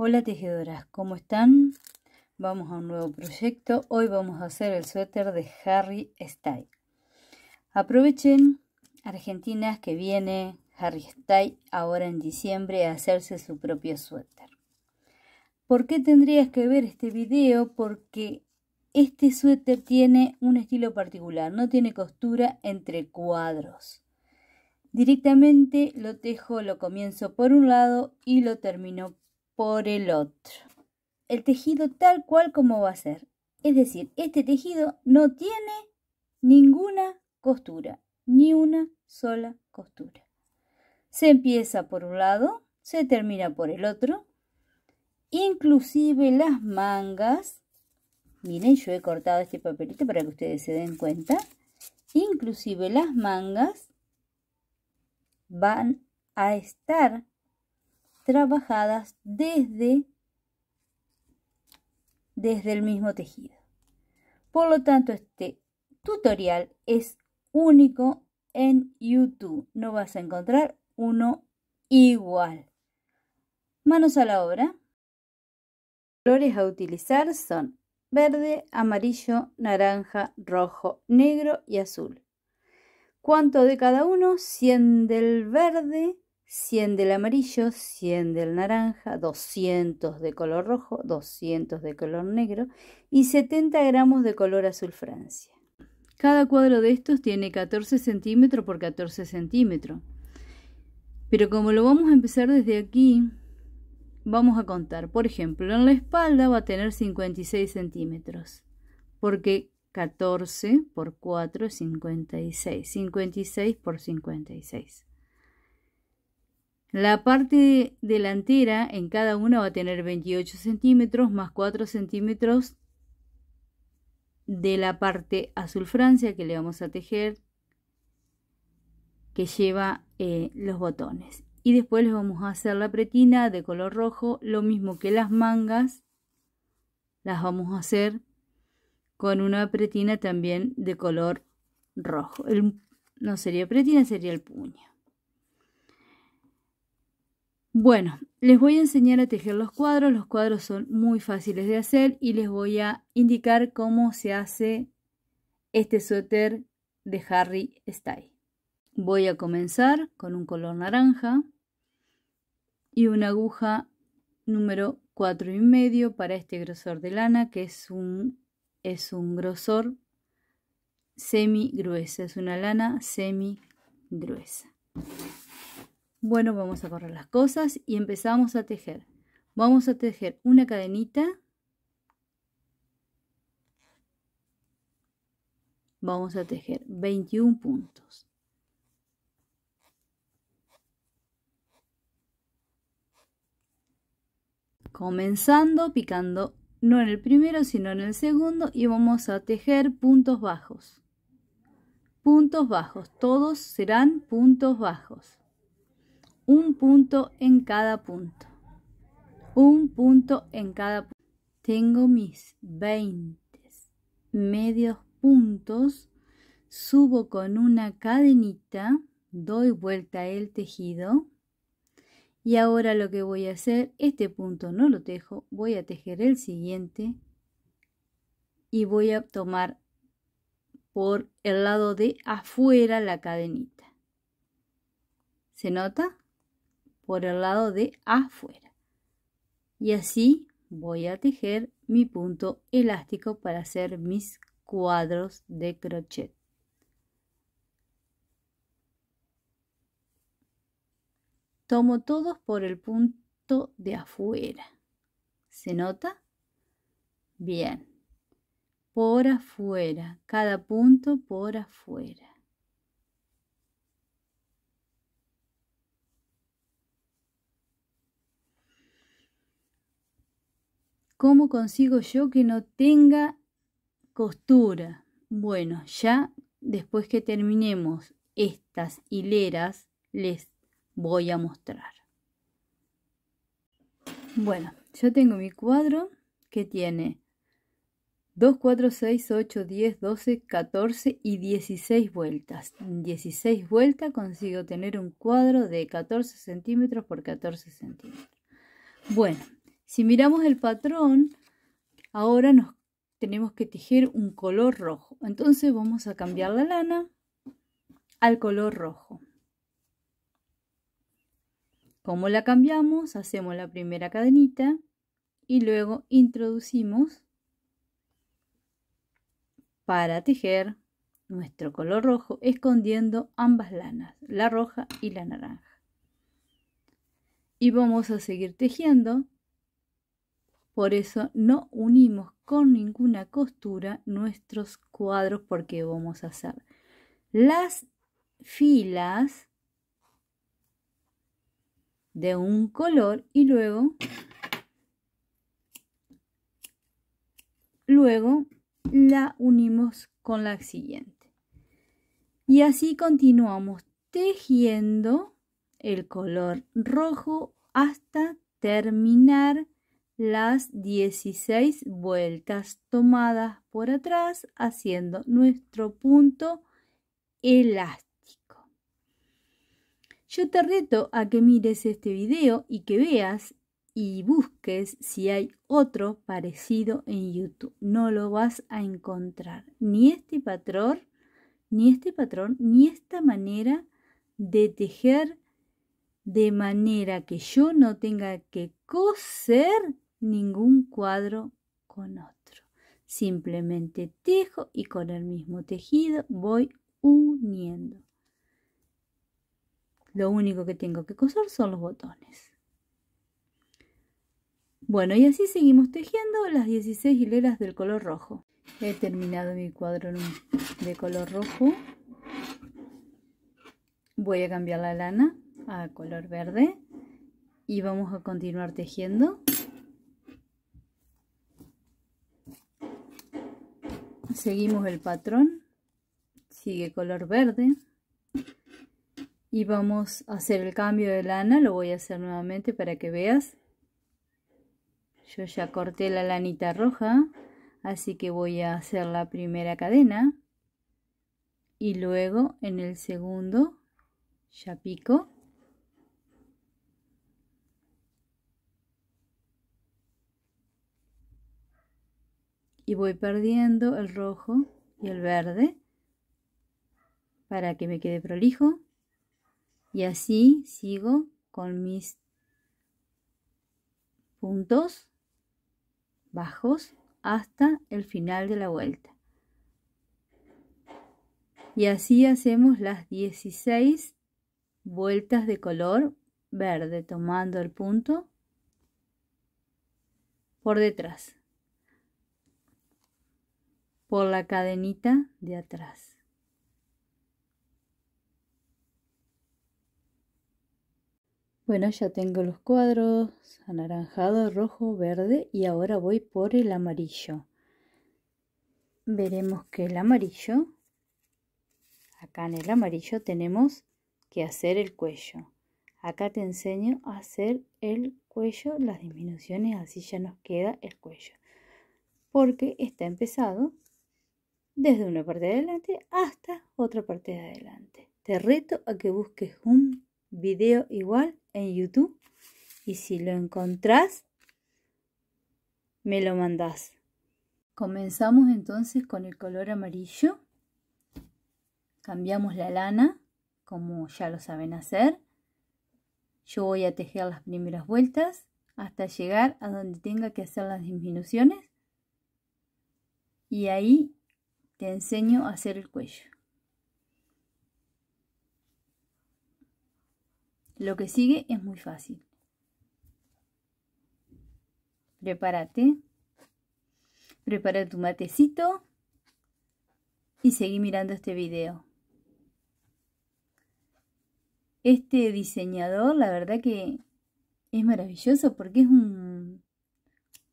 Hola tejedoras, ¿cómo están? Vamos a un nuevo proyecto. Hoy vamos a hacer el suéter de Harry Style. Aprovechen argentinas que viene Harry Style ahora en diciembre a hacerse su propio suéter. ¿Por qué tendrías que ver este video? Porque este suéter tiene un estilo particular, no tiene costura entre cuadros. Directamente lo tejo, lo comienzo por un lado y lo termino por el otro. El tejido tal cual como va a ser. Es decir, este tejido no tiene ninguna costura, ni una sola costura. Se empieza por un lado, se termina por el otro. Inclusive las mangas. Miren, yo he cortado este papelito para que ustedes se den cuenta. Inclusive las mangas van a estar trabajadas desde, desde el mismo tejido. Por lo tanto, este tutorial es único en YouTube. No vas a encontrar uno igual. Manos a la obra. Los colores a utilizar son verde, amarillo, naranja, rojo, negro y azul. ¿Cuánto de cada uno? 100 del verde, 100 del amarillo, 100 del naranja, 200 de color rojo, 200 de color negro y 70 gramos de color azul francia. Cada cuadro de estos tiene 14 centímetros por 14 centímetros. Pero como lo vamos a empezar desde aquí, vamos a contar. Por ejemplo, en la espalda va a tener 56 centímetros, porque 14 por 4 es 56, 56 por 56. La parte delantera en cada una va a tener 28 centímetros más 4 centímetros de la parte azul francia que le vamos a tejer que lleva eh, los botones y después les vamos a hacer la pretina de color rojo lo mismo que las mangas las vamos a hacer con una pretina también de color rojo el, no sería pretina sería el puño bueno, les voy a enseñar a tejer los cuadros. Los cuadros son muy fáciles de hacer y les voy a indicar cómo se hace este suéter de Harry Style. Voy a comenzar con un color naranja y una aguja número 4 y medio para este grosor de lana que es un, es un grosor semi gruesa, es una lana semi gruesa. Bueno, vamos a correr las cosas y empezamos a tejer. Vamos a tejer una cadenita. Vamos a tejer 21 puntos. Comenzando picando no en el primero sino en el segundo y vamos a tejer puntos bajos. Puntos bajos, todos serán puntos bajos un punto en cada punto. Un punto en cada punto. Tengo mis 20 medios puntos. Subo con una cadenita, doy vuelta el tejido. Y ahora lo que voy a hacer, este punto no lo tejo, voy a tejer el siguiente y voy a tomar por el lado de afuera la cadenita. ¿Se nota? por el lado de afuera. Y así voy a tejer mi punto elástico para hacer mis cuadros de crochet. Tomo todos por el punto de afuera. ¿Se nota? Bien. Por afuera. Cada punto por afuera. ¿Cómo consigo yo que no tenga costura? Bueno, ya después que terminemos estas hileras, les voy a mostrar. Bueno, yo tengo mi cuadro que tiene 2, 4, 6, 8, 10, 12, 14 y 16 vueltas. en 16 vueltas consigo tener un cuadro de 14 centímetros por 14 centímetros. Bueno, si miramos el patrón, ahora nos tenemos que tejer un color rojo. Entonces vamos a cambiar la lana al color rojo. ¿Cómo la cambiamos? Hacemos la primera cadenita y luego introducimos para tejer nuestro color rojo escondiendo ambas lanas, la roja y la naranja. Y vamos a seguir tejiendo por eso no unimos con ninguna costura nuestros cuadros porque vamos a hacer las filas de un color y luego luego la unimos con la siguiente y así continuamos tejiendo el color rojo hasta terminar las 16 vueltas tomadas por atrás haciendo nuestro punto elástico. Yo te reto a que mires este video y que veas y busques si hay otro parecido en YouTube. No lo vas a encontrar. Ni este patrón, ni este patrón, ni esta manera de tejer de manera que yo no tenga que coser ningún cuadro con otro. Simplemente tejo y con el mismo tejido voy uniendo. Lo único que tengo que coser son los botones. Bueno, y así seguimos tejiendo las 16 hileras del color rojo. He terminado mi cuadro de color rojo. Voy a cambiar la lana a color verde y vamos a continuar tejiendo seguimos el patrón sigue color verde y vamos a hacer el cambio de lana lo voy a hacer nuevamente para que veas yo ya corté la lanita roja así que voy a hacer la primera cadena y luego en el segundo ya pico y voy perdiendo el rojo y el verde para que me quede prolijo y así sigo con mis puntos bajos hasta el final de la vuelta y así hacemos las 16 vueltas de color verde tomando el punto por detrás por la cadenita de atrás. Bueno, ya tengo los cuadros anaranjado, rojo, verde y ahora voy por el amarillo. Veremos que el amarillo, acá en el amarillo tenemos que hacer el cuello. Acá te enseño a hacer el cuello, las disminuciones, así ya nos queda el cuello. Porque está empezado desde una parte de adelante hasta otra parte de adelante. Te reto a que busques un video igual en YouTube y si lo encontrás, me lo mandás. Comenzamos entonces con el color amarillo. Cambiamos la lana, como ya lo saben hacer. Yo voy a tejer las primeras vueltas hasta llegar a donde tenga que hacer las disminuciones. Y ahí te enseño a hacer el cuello. Lo que sigue es muy fácil. Prepárate. Prepara tu matecito. Y seguí mirando este video. Este diseñador, la verdad que es maravilloso porque es un,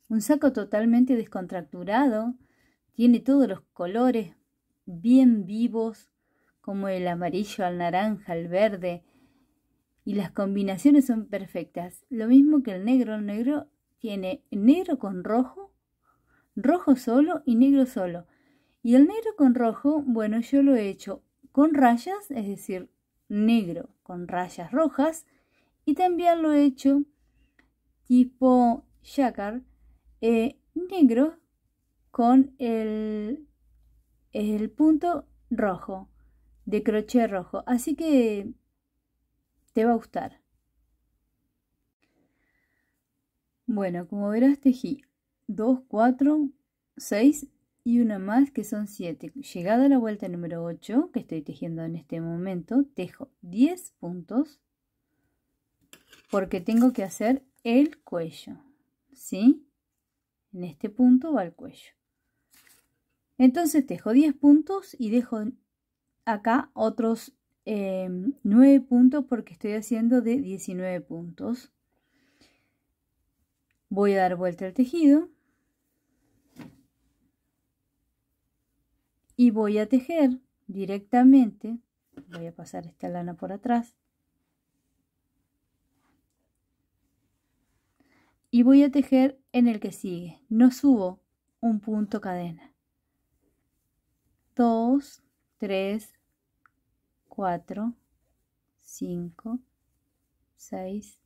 un saco totalmente descontracturado tiene todos los colores bien vivos, como el amarillo al naranja, al verde, y las combinaciones son perfectas. Lo mismo que el negro, el negro tiene negro con rojo, rojo solo y negro solo. Y el negro con rojo, bueno, yo lo he hecho con rayas, es decir, negro con rayas rojas, y también lo he hecho tipo jacquard eh, negro con el, punto rojo, de crochet rojo. Así que te va a gustar. Bueno, como verás tejí 2, 4, 6 y una más que son 7. Llegada a la vuelta número 8 que estoy tejiendo en este momento, tejo 10 puntos porque tengo que hacer el cuello. ¿Sí? En este punto va el cuello. Entonces tejo 10 puntos y dejo acá otros 9 eh, puntos porque estoy haciendo de 19 puntos. Voy a dar vuelta al tejido. Y voy a tejer directamente. Voy a pasar esta lana por atrás. Y voy a tejer en el que sigue. No subo un punto cadena. 2, 3, 4, 5, 6,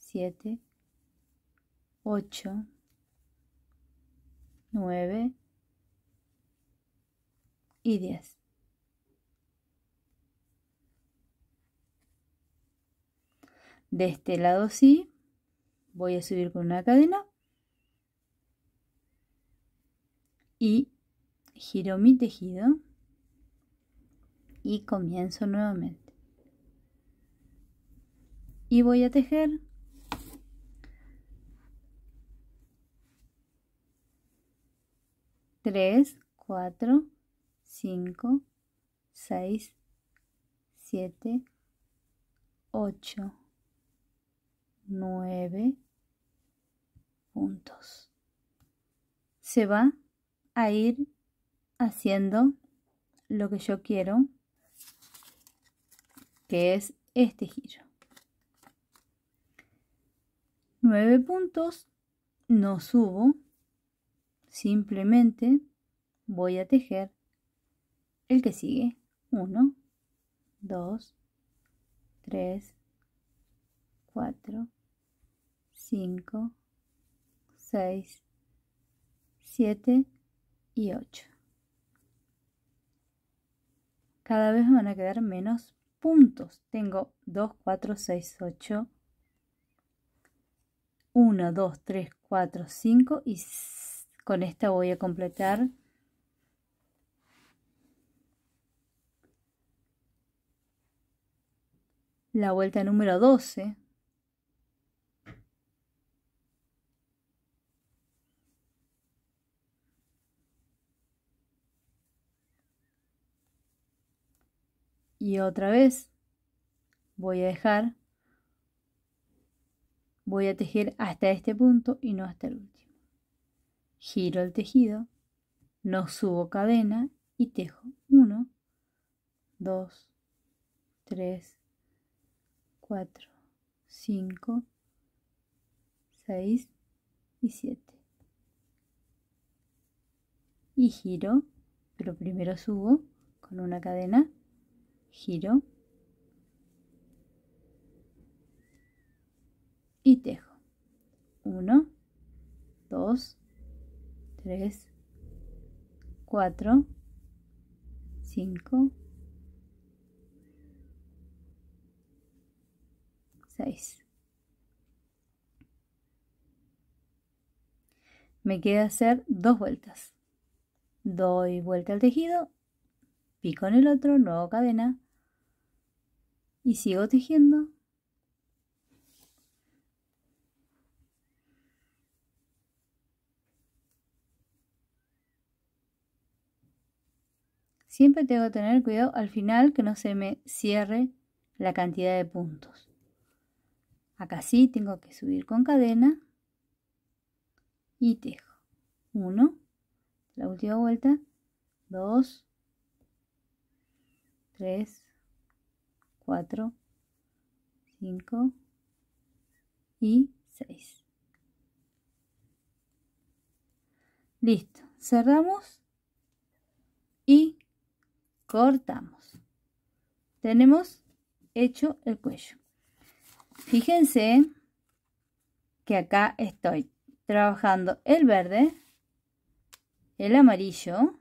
7, 8, 9 y 10. De este lado sí, voy a subir con una cadena y giro mi tejido y comienzo nuevamente y voy a tejer 3 4 5 6 7 8 9 puntos se va a ir haciendo lo que yo quiero, que es este giro. 9 puntos, no subo, simplemente voy a tejer el que sigue. 1, 2, 3, 4, 5, 6, 7 y 8 cada vez me van a quedar menos puntos. Tengo 2, 4, 6, 8, 1, 2, 3, 4, 5 y con esta voy a completar la vuelta número 12 y otra vez voy a dejar voy a tejer hasta este punto y no hasta el último giro el tejido no subo cadena y tejo 1 2 3 4 5 6 y 7 y giro pero primero subo con una cadena giro y tejo 1 2 3 4 5 6 me queda hacer dos vueltas doy vuelta al tejido pico en el otro, nuevo cadena y sigo tejiendo. Siempre tengo que tener cuidado al final que no se me cierre la cantidad de puntos. Acá sí tengo que subir con cadena y tejo. 1, la última vuelta, 2, 3, 4, 5 y 6. Listo. Cerramos y cortamos. Tenemos hecho el cuello. Fíjense que acá estoy trabajando el verde, el amarillo.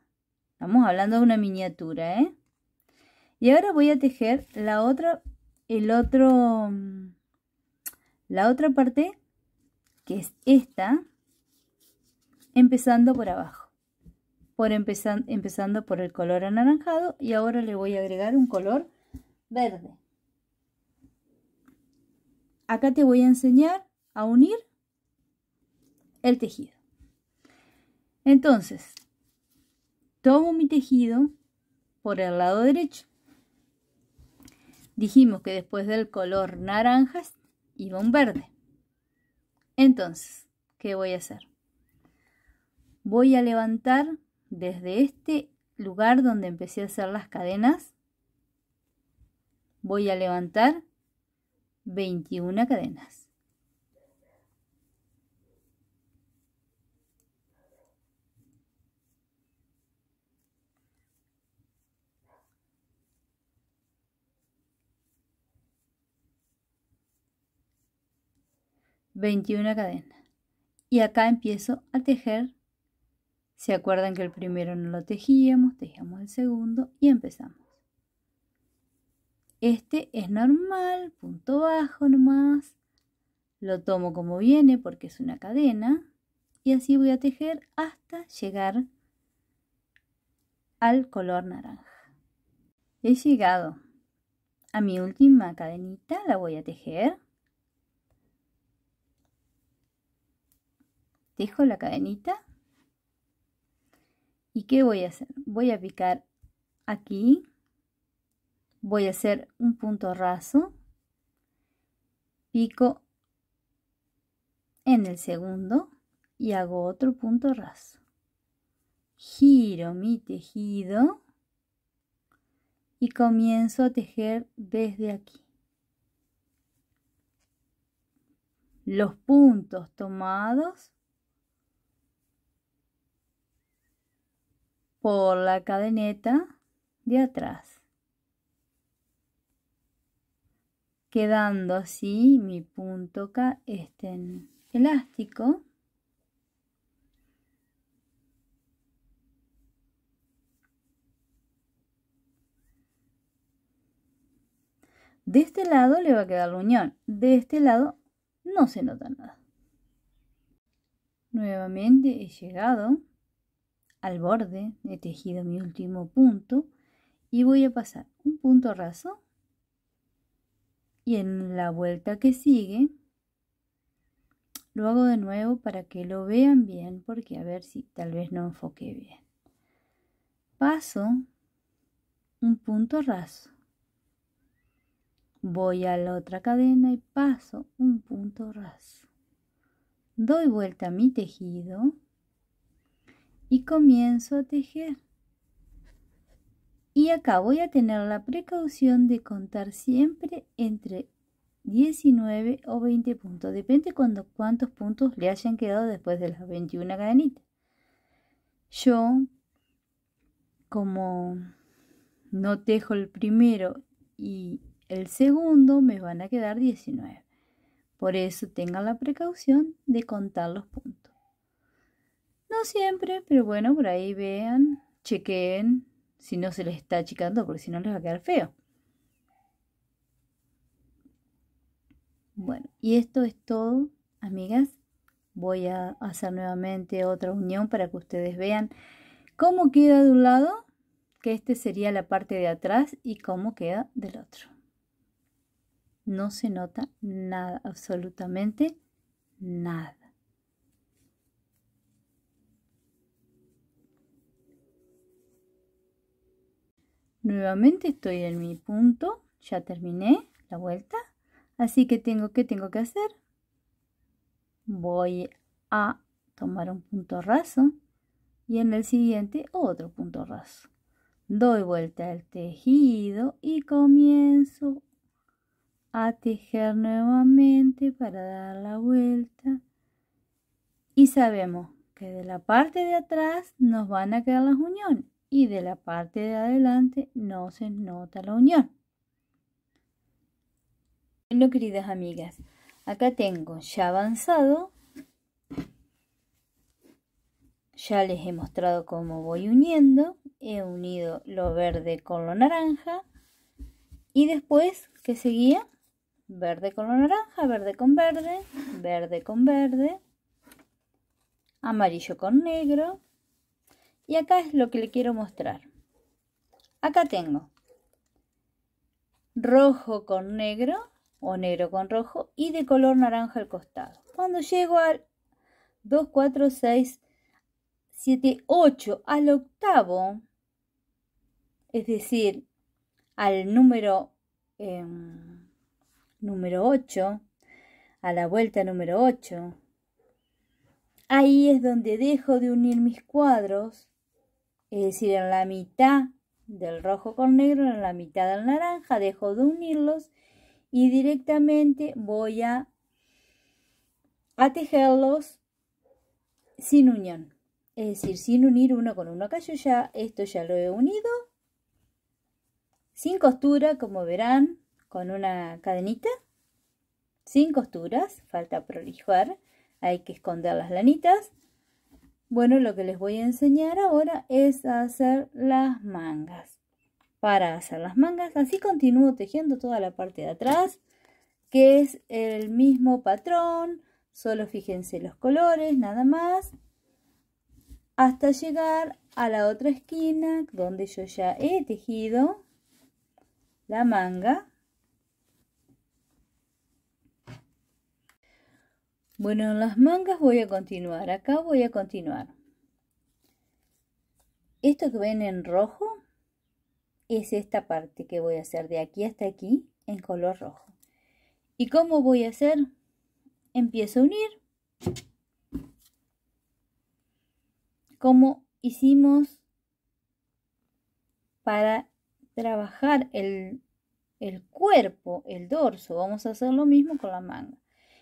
Estamos hablando de una miniatura, ¿eh? Y ahora voy a tejer la otra, el otro, la otra parte, que es esta, empezando por abajo. Por empezar empezando por el color anaranjado y ahora le voy a agregar un color verde. Acá te voy a enseñar a unir el tejido. Entonces, tomo mi tejido por el lado derecho Dijimos que después del color naranja iba un verde. Entonces, ¿qué voy a hacer? Voy a levantar desde este lugar donde empecé a hacer las cadenas. Voy a levantar 21 cadenas. 21 cadenas. Y acá empiezo a tejer. Se acuerdan que el primero no lo tejíamos, tejamos el segundo y empezamos. Este es normal, punto bajo nomás. Lo tomo como viene porque es una cadena. Y así voy a tejer hasta llegar al color naranja. He llegado a mi última cadenita, la voy a tejer. tejo la cadenita. ¿Y qué voy a hacer? Voy a picar aquí. Voy a hacer un punto raso. Pico en el segundo y hago otro punto raso. Giro mi tejido y comienzo a tejer desde aquí. Los puntos tomados por la cadeneta de atrás quedando así mi punto K este en elástico De este lado le va a quedar la unión, de este lado no se nota nada. Nuevamente he llegado al borde he tejido mi último punto y voy a pasar un punto raso y en la vuelta que sigue lo hago de nuevo para que lo vean bien porque a ver si tal vez no enfoque bien paso un punto raso voy a la otra cadena y paso un punto raso doy vuelta a mi tejido y comienzo a tejer. Y acá voy a tener la precaución de contar siempre entre 19 o 20 puntos. Depende cuando, cuántos puntos le hayan quedado después de las 21 cadenitas. Yo, como no tejo el primero y el segundo, me van a quedar 19. Por eso tengan la precaución de contar los puntos. No siempre, pero bueno, por ahí vean, chequeen si no se les está achicando, porque si no les va a quedar feo. Bueno, y esto es todo, amigas. Voy a hacer nuevamente otra unión para que ustedes vean cómo queda de un lado, que este sería la parte de atrás, y cómo queda del otro. No se nota nada, absolutamente nada. Nuevamente estoy en mi punto, ya terminé la vuelta, así que tengo que tengo que hacer. Voy a tomar un punto raso y en el siguiente otro punto raso. Doy vuelta al tejido y comienzo a tejer nuevamente para dar la vuelta. Y sabemos que de la parte de atrás nos van a quedar las uniones y de la parte de adelante no se nota la unión. Bueno, queridas amigas, acá tengo ya avanzado. Ya les he mostrado cómo voy uniendo. He unido lo verde con lo naranja. Y después, que seguía? Verde con lo naranja, verde con verde, verde con verde, amarillo con negro, y acá es lo que le quiero mostrar. Acá tengo rojo con negro o negro con rojo y de color naranja al costado. Cuando llego al 2, 4, 6, 7, 8, al octavo, es decir, al número, em, número 8, a la vuelta número 8, ahí es donde dejo de unir mis cuadros es decir, en la mitad del rojo con negro, en la mitad del naranja, dejo de unirlos y directamente voy a, tejerlos sin unión. Es decir, sin unir uno con uno. Acá yo ya esto ya lo he unido. Sin costura, como verán, con una cadenita. Sin costuras, falta prolijar. Hay que esconder las lanitas. Bueno, lo que les voy a enseñar ahora es hacer las mangas. Para hacer las mangas, así continúo tejiendo toda la parte de atrás, que es el mismo patrón, solo fíjense los colores, nada más, hasta llegar a la otra esquina donde yo ya he tejido la manga. Bueno, en las mangas voy a continuar. Acá voy a continuar. Esto que ven en rojo es esta parte que voy a hacer de aquí hasta aquí en color rojo. ¿Y cómo voy a hacer? Empiezo a unir. Como hicimos para trabajar el, el cuerpo, el dorso. Vamos a hacer lo mismo con la manga.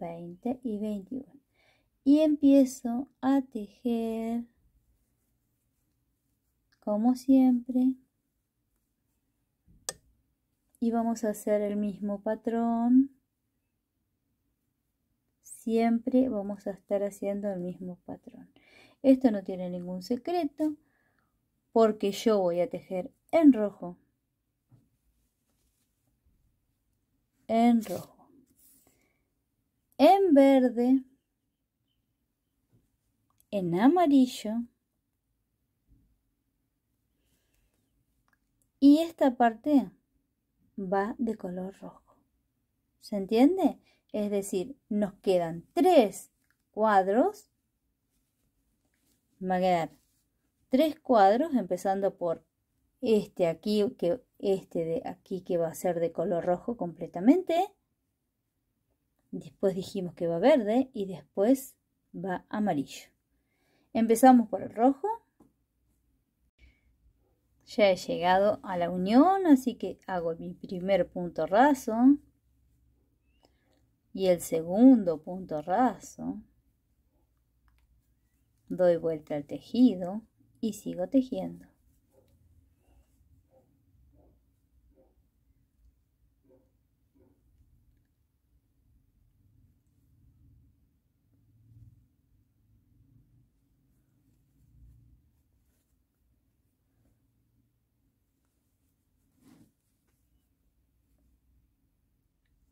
20 y 21. Y empiezo a tejer como siempre. Y vamos a hacer el mismo patrón. Siempre vamos a estar haciendo el mismo patrón. Esto no tiene ningún secreto porque yo voy a tejer en rojo. En rojo en verde, en amarillo y esta parte va de color rojo. ¿Se entiende? Es decir, nos quedan tres cuadros. Va a quedar tres cuadros empezando por este aquí que este de aquí que va a ser de color rojo completamente después dijimos que va verde y después va amarillo. Empezamos por el rojo. Ya he llegado a la unión, así que hago mi primer punto raso y el segundo punto raso. Doy vuelta al tejido y sigo tejiendo.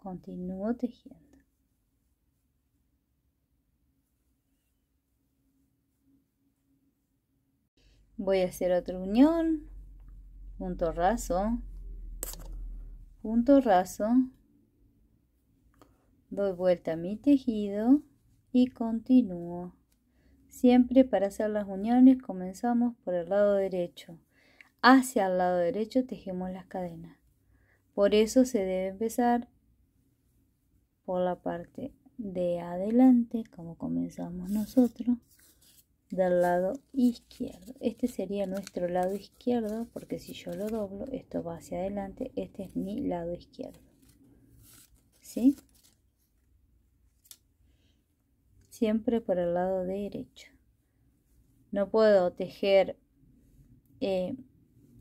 Continúo tejiendo. Voy a hacer otra unión, punto raso, punto raso, doy vuelta a mi tejido y continúo. Siempre para hacer las uniones comenzamos por el lado derecho. Hacia el lado derecho tejemos las cadenas. Por eso se debe empezar por la parte de adelante, como comenzamos nosotros, del lado izquierdo. Este sería nuestro lado izquierdo, porque si yo lo doblo, esto va hacia adelante, este es mi lado izquierdo. ¿Sí? Siempre por el lado derecho. No puedo tejer eh,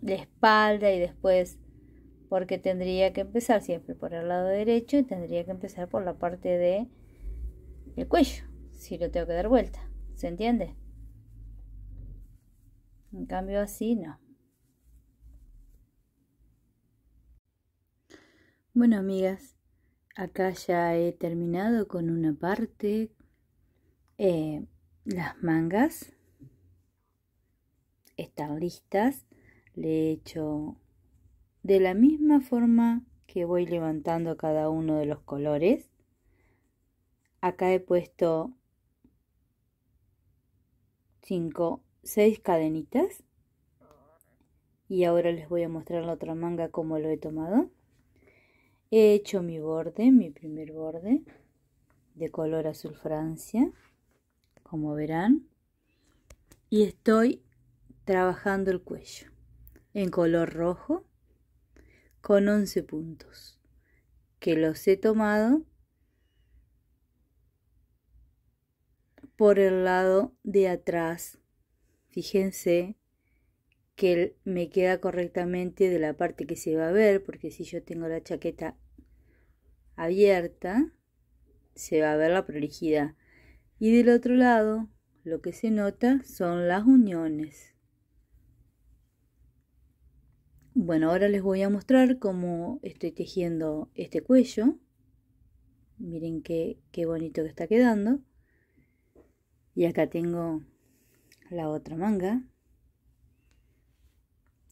la espalda y después porque tendría que empezar siempre por el lado derecho y tendría que empezar por la parte de el cuello, si lo tengo que dar vuelta, ¿se entiende? En cambio así no. Bueno, amigas, acá ya he terminado con una parte, eh, las mangas están listas, le he hecho de la misma forma que voy levantando cada uno de los colores, acá he puesto 5, 6 cadenitas. Y ahora les voy a mostrar la otra manga como lo he tomado. He hecho mi borde, mi primer borde, de color azul francia, como verán. Y estoy trabajando el cuello en color rojo con 11 puntos, que los he tomado por el lado de atrás. Fíjense que me queda correctamente de la parte que se va a ver, porque si yo tengo la chaqueta abierta, se va a ver la prolijidad. Y del otro lado, lo que se nota son las uniones. Bueno, ahora les voy a mostrar cómo estoy tejiendo este cuello. Miren qué, bonito que está quedando. Y acá tengo la otra manga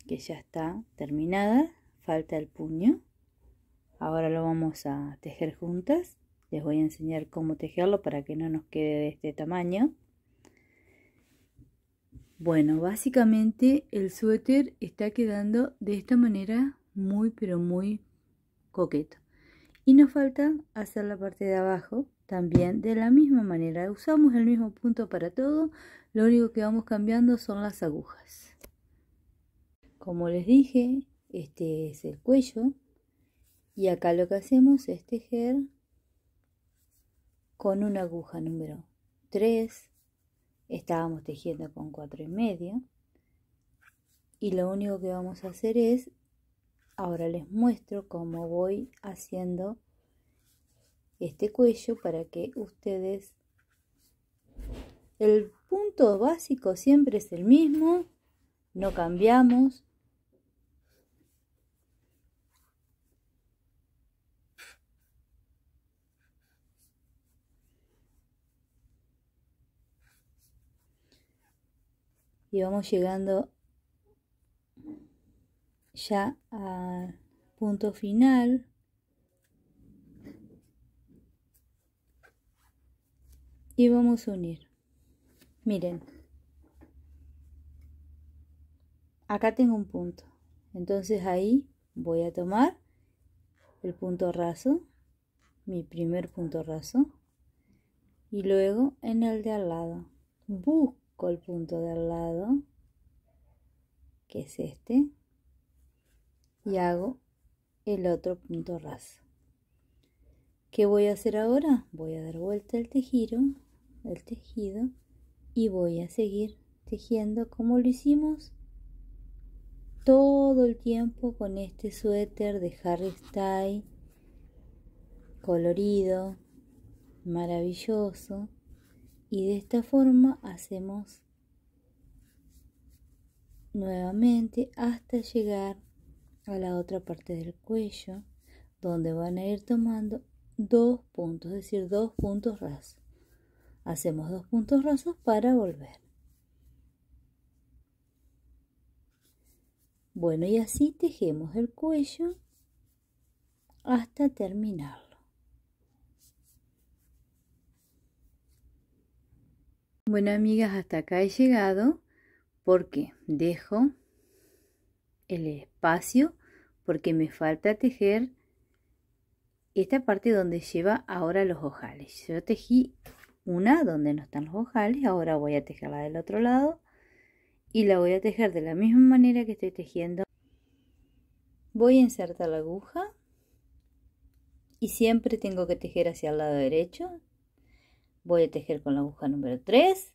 que ya está terminada. Falta el puño. Ahora lo vamos a tejer juntas. Les voy a enseñar cómo tejerlo para que no nos quede de este tamaño. Bueno, básicamente el suéter está quedando de esta manera muy pero muy coqueto. Y nos falta hacer la parte de abajo también de la misma manera. Usamos el mismo punto para todo, lo único que vamos cambiando son las agujas. Como les dije, este es el cuello y acá lo que hacemos es tejer con una aguja número 3 estábamos tejiendo con cuatro y medio y lo único que vamos a hacer es ahora les muestro cómo voy haciendo este cuello para que ustedes el punto básico siempre es el mismo no cambiamos y vamos llegando ya al punto final. Y vamos a unir. Miren. Acá tengo un punto. Entonces ahí voy a tomar el punto raso, mi primer punto raso, y luego en el de al lado. Busco el punto de al lado, que es este, y hago el otro punto raso. ¿Qué voy a hacer ahora? Voy a dar vuelta el tejido, el tejido y voy a seguir tejiendo como lo hicimos todo el tiempo con este suéter de Harry Style colorido, maravilloso y de esta forma hacemos nuevamente hasta llegar a la otra parte del cuello donde van a ir tomando dos puntos, es decir, dos puntos rasos. Hacemos dos puntos rasos para volver. Bueno, y así tejemos el cuello hasta terminar. Bueno, amigas, hasta acá he llegado porque dejo el espacio porque me falta tejer esta parte donde lleva ahora los ojales. Yo tejí una donde no están los ojales, ahora voy a tejerla del otro lado y la voy a tejer de la misma manera que estoy tejiendo. Voy a insertar la aguja y siempre tengo que tejer hacia el lado derecho voy a tejer con la aguja número 3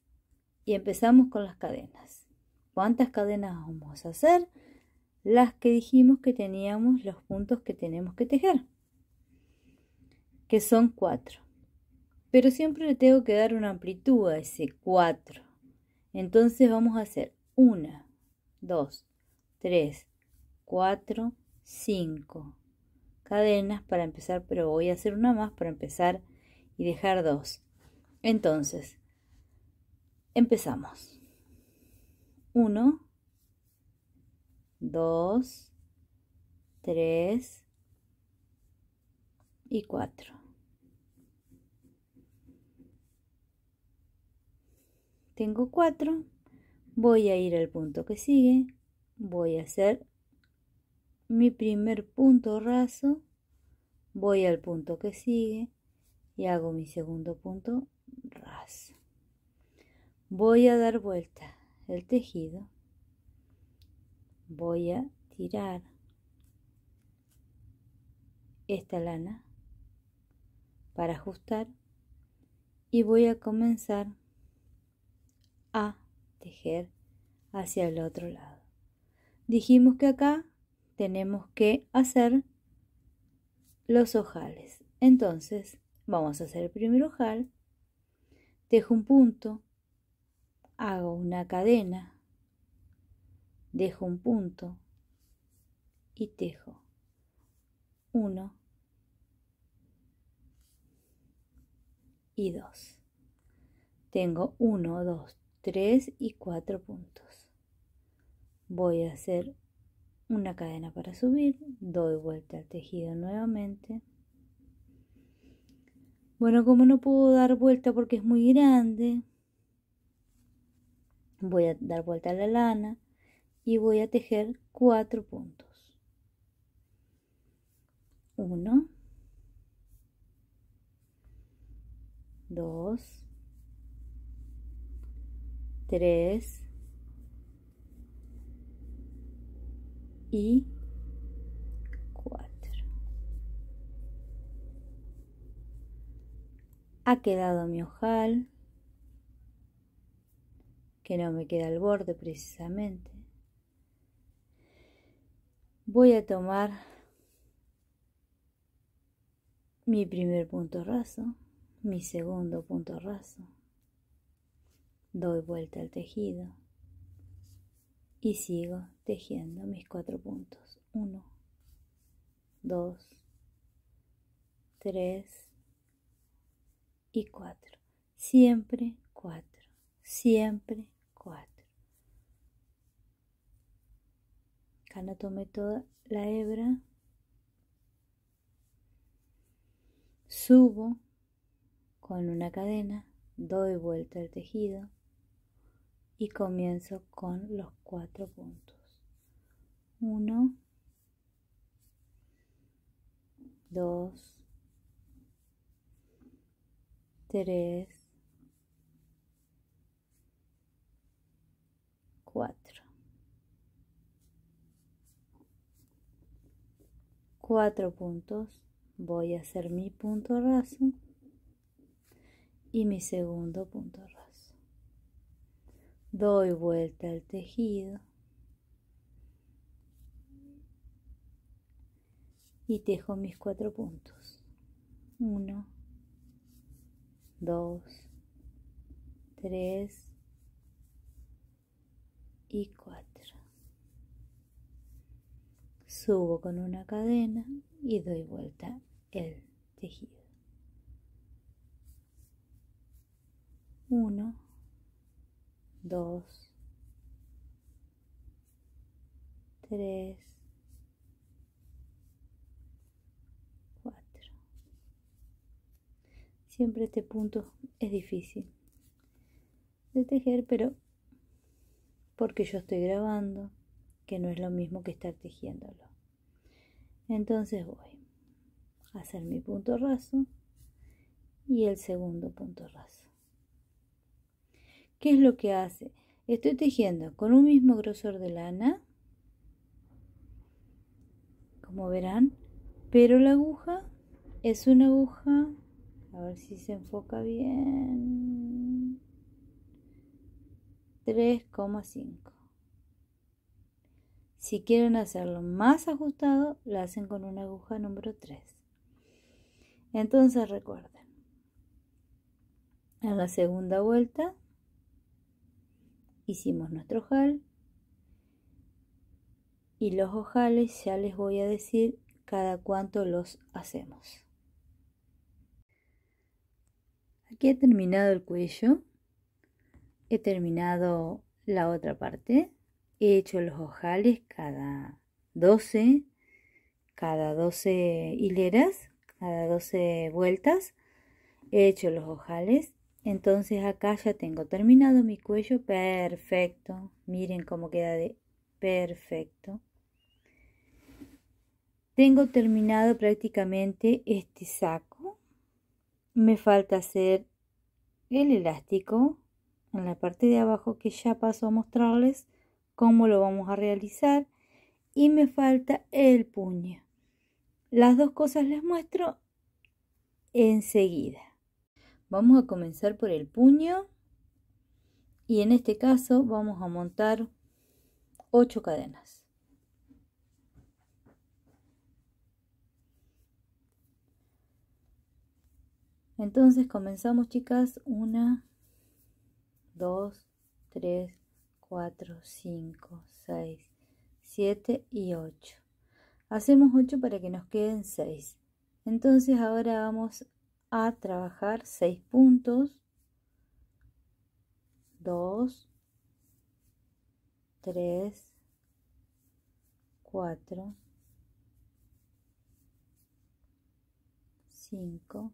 y empezamos con las cadenas cuántas cadenas vamos a hacer las que dijimos que teníamos los puntos que tenemos que tejer que son 4 pero siempre le tengo que dar una amplitud a ese 4 entonces vamos a hacer 1 2 3 4 5 cadenas para empezar pero voy a hacer una más para empezar y dejar dos entonces, empezamos. 1, 2, 3 y 4. Tengo 4. Voy a ir al punto que sigue. Voy a hacer mi primer punto raso. Voy al punto que sigue y hago mi segundo punto ras. Voy a dar vuelta el tejido. Voy a tirar esta lana para ajustar y voy a comenzar a tejer hacia el otro lado. Dijimos que acá tenemos que hacer los ojales. Entonces vamos a hacer el primer ojal Dejo un punto, hago una cadena, dejo un punto y tejo. uno y 2. Tengo 1, 2, 3 y cuatro puntos. Voy a hacer una cadena para subir, doy vuelta al tejido nuevamente bueno, como no puedo dar vuelta porque es muy grande, voy a dar vuelta a la lana y voy a tejer cuatro puntos. Uno, dos, tres y ha quedado mi ojal, que no me queda el borde precisamente. Voy a tomar mi primer punto raso, mi segundo punto raso. Doy vuelta al tejido y sigo tejiendo mis cuatro puntos. 1, dos, tres y cuatro, Siempre cuatro, Siempre 4. no tome toda la hebra. Subo con una cadena, doy vuelta al tejido y comienzo con los cuatro puntos. uno dos 3, 4, 4 puntos, voy a hacer mi punto raso y mi segundo punto raso. Doy vuelta al tejido y tejo mis cuatro puntos. 1, 2, 3 y 4. Subo con una cadena y doy vuelta el tejido. 1, 2, 3, Siempre este punto es difícil de tejer, pero porque yo estoy grabando, que no es lo mismo que estar tejiéndolo. Entonces voy a hacer mi punto raso y el segundo punto raso. ¿Qué es lo que hace? Estoy tejiendo con un mismo grosor de lana, como verán, pero la aguja es una aguja a ver si se enfoca bien. 3,5. Si quieren hacerlo más ajustado, lo hacen con una aguja número 3. Entonces recuerden, en la segunda vuelta hicimos nuestro ojal y los ojales ya les voy a decir cada cuánto los hacemos. he terminado el cuello, he terminado la otra parte, he hecho los ojales cada 12, cada 12 hileras, cada 12 vueltas, he hecho los ojales. Entonces acá ya tengo terminado mi cuello perfecto. Miren cómo queda de perfecto. Tengo terminado prácticamente este saco. Me falta hacer el elástico en la parte de abajo que ya paso a mostrarles cómo lo vamos a realizar y me falta el puño las dos cosas les muestro enseguida vamos a comenzar por el puño y en este caso vamos a montar 8 cadenas Entonces comenzamos chicas, 1, 2, 3, 4, 5, 6, 7 y 8. Hacemos 8 para que nos queden 6. Entonces ahora vamos a trabajar 6 puntos. 2, 3, 4, 5,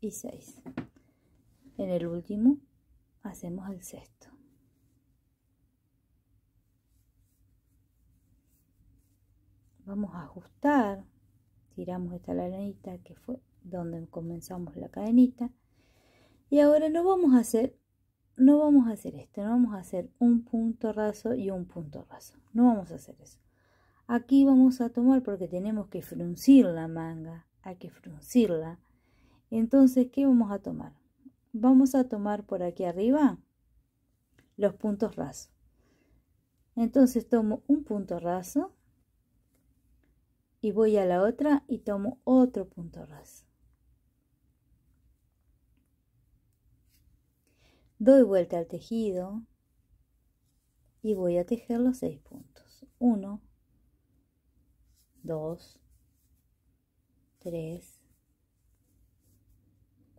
y 6 en el último hacemos el sexto vamos a ajustar tiramos esta lanita que fue donde comenzamos la cadenita y ahora no vamos a hacer no vamos a hacer esto no vamos a hacer un punto raso y un punto raso no vamos a hacer eso aquí vamos a tomar porque tenemos que fruncir la manga hay que fruncirla entonces, ¿qué vamos a tomar? Vamos a tomar por aquí arriba los puntos rasos. Entonces tomo un punto raso y voy a la otra y tomo otro punto raso. Doy vuelta al tejido y voy a tejer los seis puntos. Uno. Dos. Tres.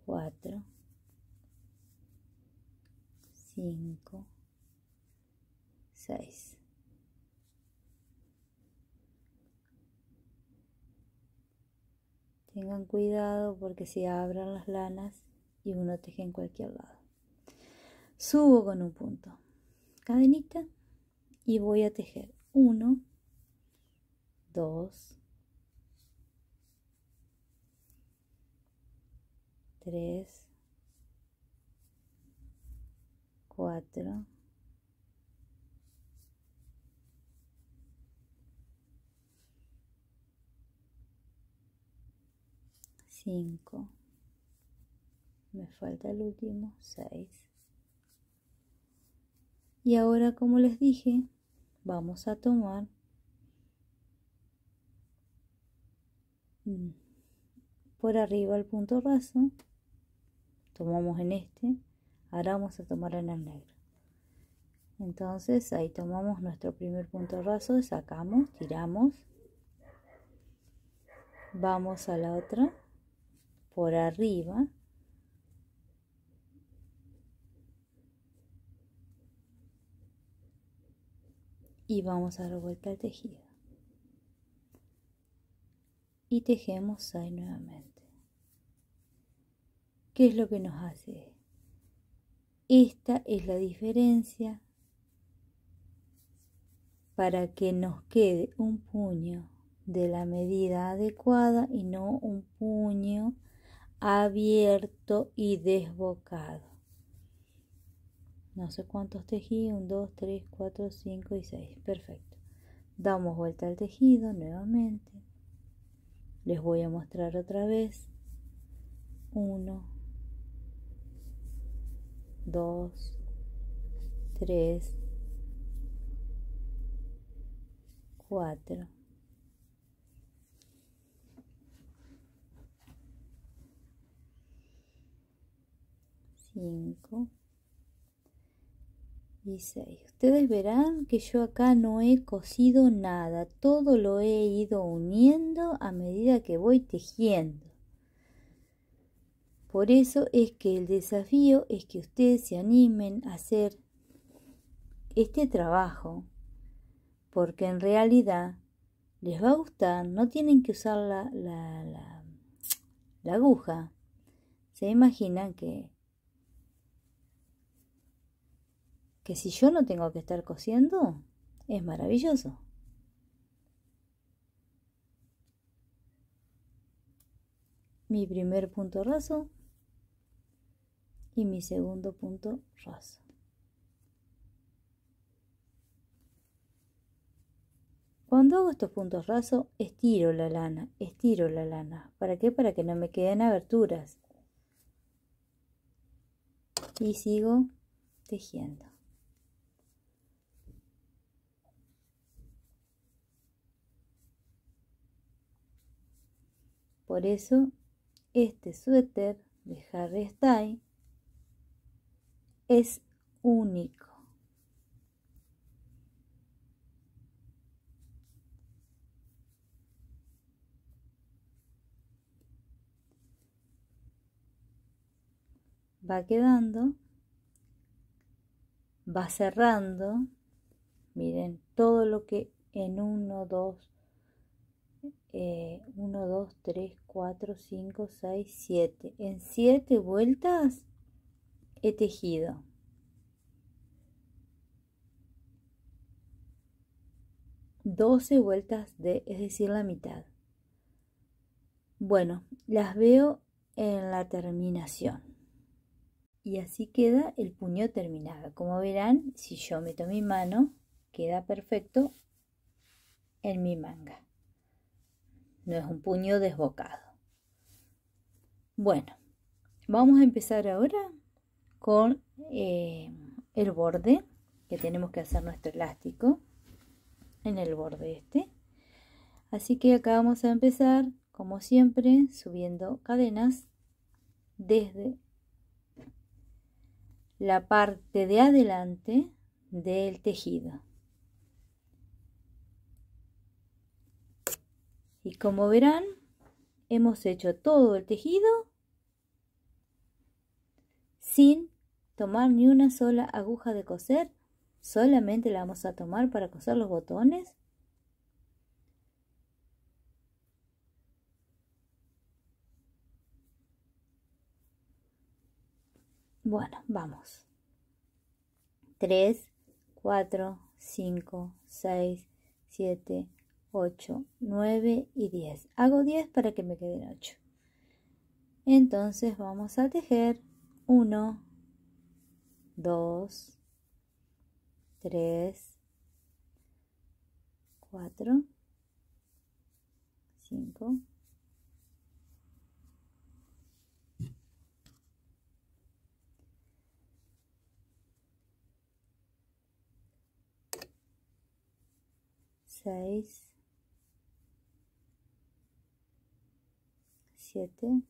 4, 5, 6. Tengan cuidado porque se abran las lanas y uno teje en cualquier lado. Subo con un punto, cadenita y voy a tejer 1, 2, 3, 4, 5, me falta el último, 6. Y ahora, como les dije, vamos a tomar mm, por arriba el punto raso tomamos en este, ahora vamos a tomar en el negro. Entonces ahí tomamos nuestro primer punto raso, sacamos, tiramos, vamos a la otra, por arriba, y vamos a dar vuelta al tejido y tejemos ahí nuevamente ¿Qué es lo que nos hace? Esta es la diferencia para que nos quede un puño de la medida adecuada y no un puño abierto y desbocado. No sé cuántos tejidos un, 2, 3, 4, 5 y 6. Perfecto. Damos vuelta al tejido nuevamente. Les voy a mostrar otra vez. Uno. Dos, tres, cuatro, Cinco y 6. Ustedes verán que yo acá no he cosido nada, todo lo he ido uniendo a medida que voy tejiendo. Por eso es que el desafío es que ustedes se animen a hacer este trabajo, porque en realidad les va a gustar, no tienen que usar la, aguja. Se imaginan que, que si yo no tengo que estar cosiendo, es maravilloso. Mi primer punto raso y mi segundo punto raso. Cuando hago estos puntos raso, estiro la lana, estiro la lana. ¿Para qué? Para que no me queden aberturas. Y sigo tejiendo. Por eso, este suéter de Harry Style es único. Va quedando, va cerrando. Miren todo lo que en 1, 2, 1, 2, 3, 4, 5, 6, 7. En 7 vueltas he tejido. 12 vueltas de, es decir, la mitad. Bueno, las veo en la terminación. Y así queda el puño terminado. Como verán, si yo meto mi mano, queda perfecto en mi manga. No es un puño desbocado. Bueno, vamos a empezar ahora con eh, el borde que tenemos que hacer nuestro elástico en el borde este así que acá vamos a empezar como siempre subiendo cadenas desde la parte de adelante del tejido y como verán hemos hecho todo el tejido sin tomar ni una sola aguja de coser, solamente la vamos a tomar para coser los botones. Bueno, vamos. 3, 4, 5, 6, 7, 8, 9 y 10. Hago 10 para que me queden 8. Entonces vamos a tejer 1, 2, 3, 4, 5, 6, 7,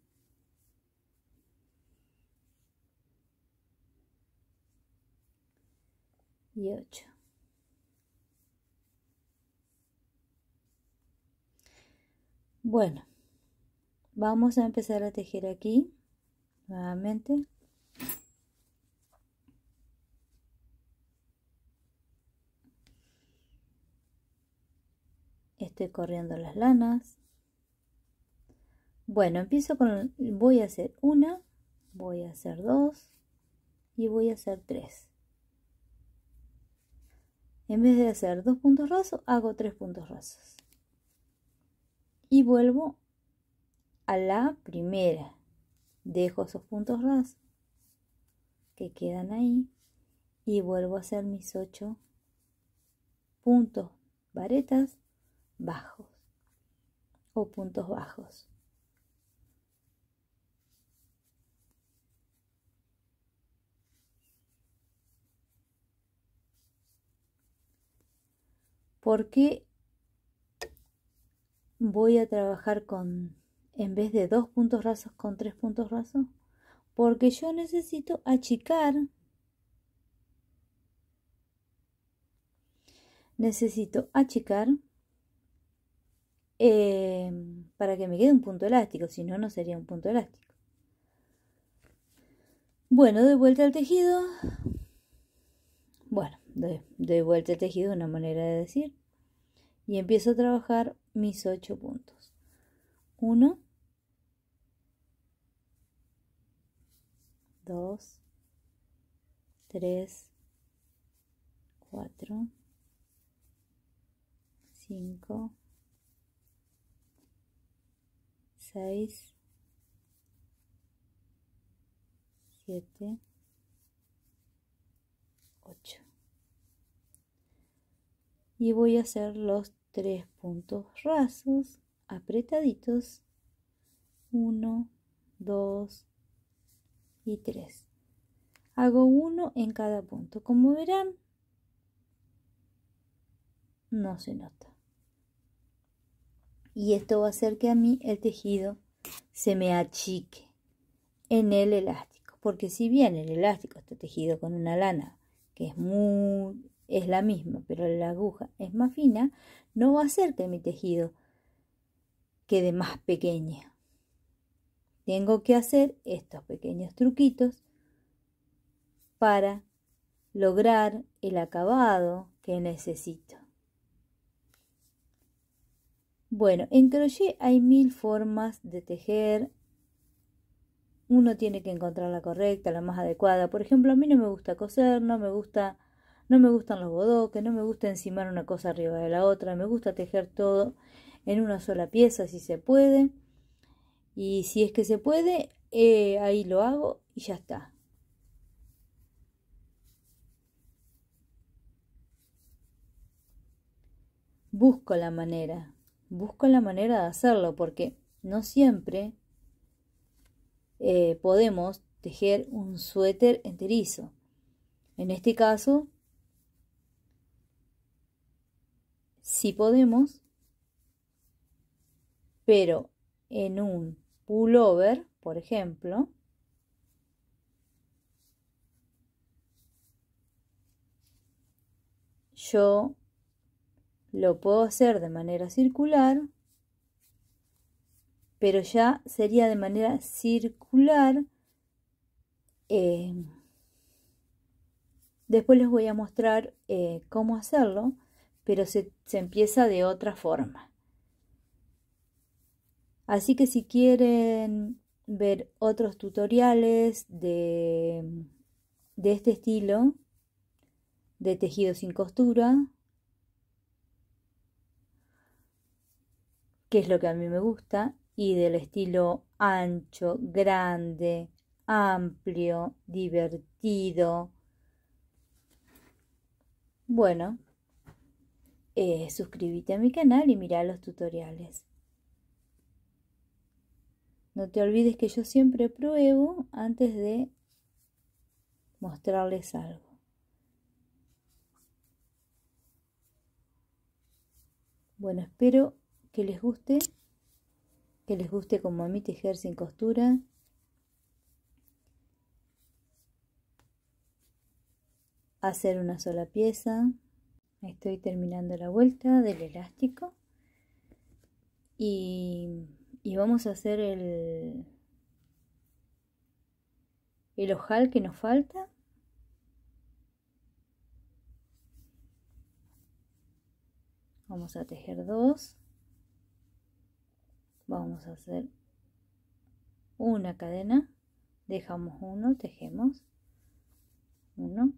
y 8. Bueno, vamos a empezar a tejer aquí nuevamente. Estoy corriendo las lanas. Bueno, empiezo con, voy a hacer una, voy a hacer dos y voy a hacer tres. En vez de hacer dos puntos rasos, hago tres puntos rasos. Y vuelvo a la primera. Dejo esos puntos rasos que quedan ahí y vuelvo a hacer mis ocho puntos varetas bajos o puntos bajos. ¿Por qué voy a trabajar con, en vez de dos puntos rasos, con tres puntos rasos? Porque yo necesito achicar. Necesito achicar eh, para que me quede un punto elástico, si no, no sería un punto elástico. Bueno, de vuelta al tejido. Bueno, doy, vuelta al tejido, una manera de decir, y empiezo a trabajar mis ocho puntos. 1, 2, 3, 4, 5, 6, 7, 8 y voy a hacer los tres puntos rasos apretaditos uno dos y tres hago uno en cada punto como verán no se nota y esto va a hacer que a mí el tejido se me achique en el elástico porque si bien el elástico está tejido con una lana que es muy es la misma, pero la aguja es más fina, no va a hacer que mi tejido quede más pequeña. Tengo que hacer estos pequeños truquitos para lograr el acabado que necesito. Bueno, en crochet hay mil formas de tejer. Uno tiene que encontrar la correcta, la más adecuada. Por ejemplo, a mí no me gusta coser, no me gusta no me gustan los bodoques, no me gusta encimar una cosa arriba de la otra, me gusta tejer todo en una sola pieza si se puede. Y si es que se puede, eh, ahí lo hago y ya está. Busco la manera, busco la manera de hacerlo porque no siempre eh, podemos tejer un suéter enterizo. En este caso, si podemos, pero en un pullover, por ejemplo, yo lo puedo hacer de manera circular, pero ya sería de manera circular. Eh, después les voy a mostrar eh, cómo hacerlo pero se, empieza de otra forma. Así que si quieren ver otros tutoriales de, de este estilo, de tejido sin costura, que es lo que a mí me gusta, y del estilo ancho, grande, amplio, divertido. Bueno, eh, suscríbete a mi canal y mira los tutoriales. No te olvides que yo siempre pruebo antes de mostrarles algo. Bueno, espero que les guste, que les guste como a mí tejer sin costura. Hacer una sola pieza estoy terminando la vuelta del elástico y, vamos a hacer el el ojal que nos falta vamos a tejer dos vamos a hacer una cadena dejamos uno tejemos uno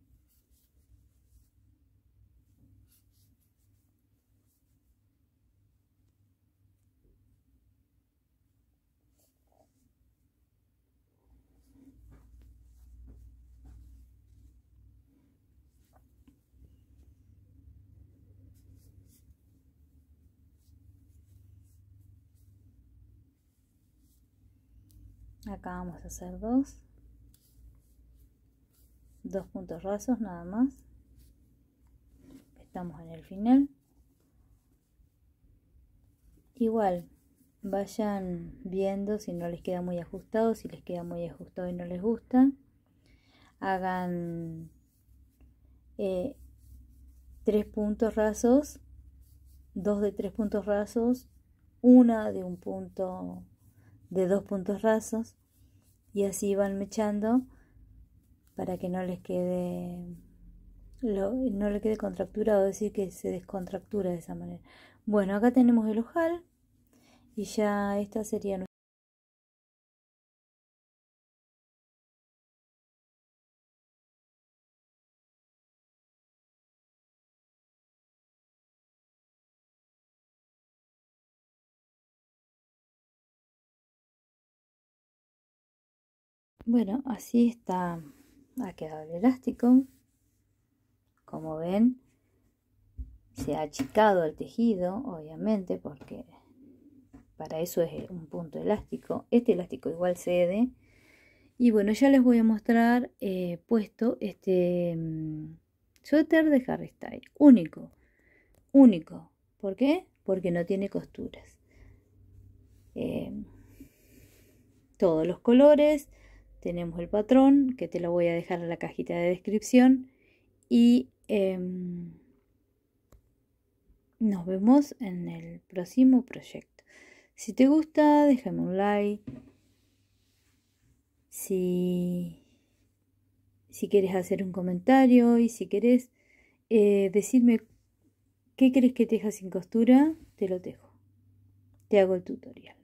acá vamos a hacer dos dos puntos rasos nada más estamos en el final igual vayan viendo si no les queda muy ajustado si les queda muy ajustado y no les gusta hagan eh, tres puntos rasos dos de tres puntos rasos una de un punto de dos puntos rasos y así van mechando para que no les quede lo, no le quede contracturado, o decir, que se descontractura de esa manera. Bueno, acá tenemos el ojal y ya esta sería nuestra Bueno, así está, ha quedado el elástico. Como ven, se ha achicado el tejido, obviamente, porque para eso es un punto elástico. Este elástico igual cede. Y bueno, ya les voy a mostrar eh, puesto este mm, suéter de Harry Styles. Único, único. ¿Por qué? Porque no tiene costuras. Eh, todos los colores, tenemos el patrón, que te lo voy a dejar en la cajita de descripción. Y em, nos vemos en el próximo proyecto. Si te gusta, déjame un like. Si, si quieres hacer un comentario y si quieres eh, decirme qué crees que teja sin costura, te lo dejo. Te hago el tutorial.